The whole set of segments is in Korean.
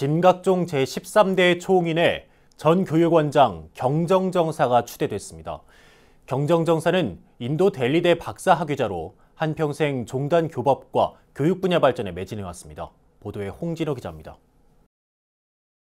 진각종 제13대 총인의 전 교육원장 경정정사가 추대됐습니다. 경정정사는 인도 델리대 박사 학위자로 한평생 종단 교법과 교육 분야 발전에 매진해왔습니다. 보도에 홍진호 기자입니다.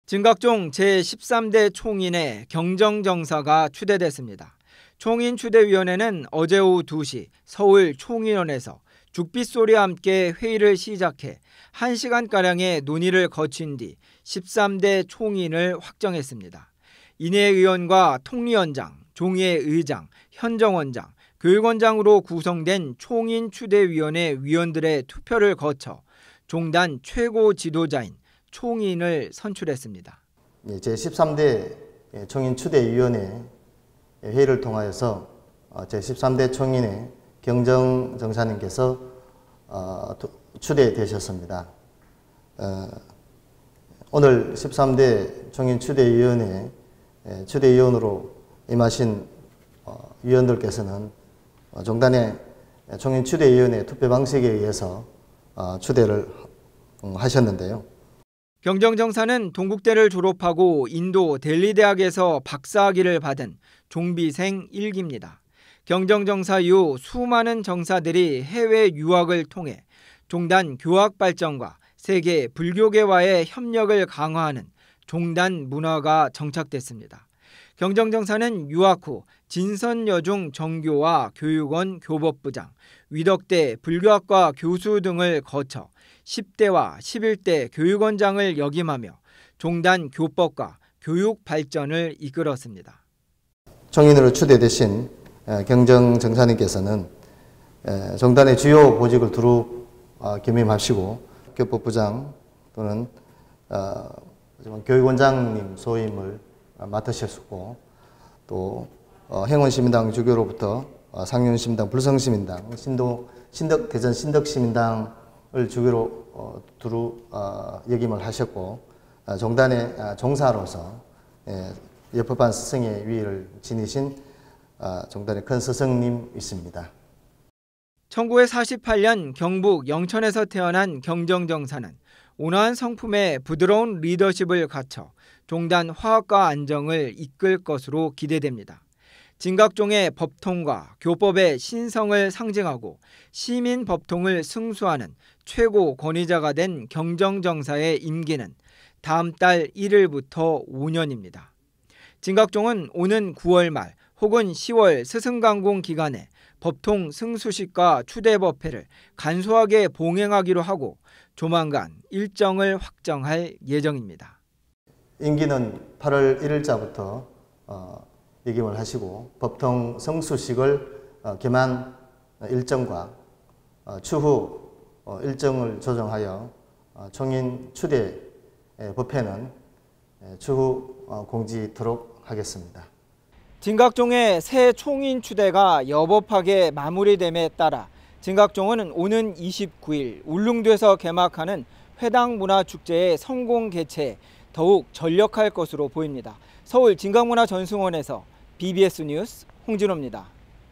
진각종 제13대 총인의 경정정사가 추대됐습니다. 총인 추대위원회는 어제 오후 2시 서울 총인원에서 죽빛 소리와 함께 회의를 시작해 1시간가량의 논의를 거친 뒤 13대 총인을 확정했습니다. 인해 의원과 통리원장 종의 의장, 현정원장, 교육원장으로 구성된 총인 추대위원회 위원들의 투표를 거쳐 종단 최고 지도자인 총인을 선출했습니다. 예, 제13대 총인 추대위원회 회의를 통하여서 어, 제13대 총인의 경정 정사님께서 어, 추대되셨습니다. 어, 오늘 13대 종인추대위원회 예, 추대위원으로 임하신 어, 위원들께서는 종단의 종인추대위원회 투표 방식에 의해서 추대를 음, 하셨는데요. 경정정사는 동국대를 졸업하고 인도 델리 대학에서 박사학위를 받은 종비생 일기입니다 경정정사 이후 수많은 정사들이 해외 유학을 통해 종단 교학 발전과 세계 불교계와의 협력을 강화하는 종단 문화가 정착됐습니다. 경정정사는 유학 후 진선여중 정교와 교육원 교법부장, 위덕대 불교학과 교수 등을 거쳐 10대와 11대 교육원장을 역임하며 종단 교법과 교육 발전을 이끌었습니다. 정인으로 추대되신 예, 경정 정사님께서는 예, 정단의 주요 보직을 두루 아, 겸임하시고 교법부장 또는 어, 교육원장님 소임을 맡으셨고 또 어, 행원시민당 주교로부터 어, 상륜시민당 불성시민당 신도 신덕 대전 신덕시민당을 주교로 두루 역임을 하셨고 정단의 아, 종사로서 예, 예법한 스승의 위를 지니신 아, 정단의 큰 스승님 있습니다. 1948년 경북 영천에서 태어난 경정정사는 온화한 성품에 부드러운 리더십을 갖춰 종단 화학과 안정을 이끌 것으로 기대됩니다. 진각종의 법통과 교법의 신성을 상징하고 시민 법통을 승수하는 최고 권위자가 된 경정정사의 임기는 다음 달 1일부터 5년입니다. 진각종은 오는 9월 말 혹은 10월 스승강공 기간에 법통 승수식과 추대법회를 간소하게 봉행하기로 하고 조만간 일정을 확정할 예정입니다. 임기는 8월 1일자부터 어, 예임을 하시고 법통 성수식을 어, 개만 일정과 어, 추후 어, 일정을 조정하여 어, 총인 추대 법회는 추후 어, 공지토록 하겠습니다. 진각종의 새 총인 추대가 여법하게 마무리됨에 따라 진각종은 오는 29일 울릉도에서 개막하는 회당 문화축제의 성공 개최 더욱 전력할 것으로 보입니다. 서울 진각문화전승원에서 BBS 뉴스 홍진호입니다.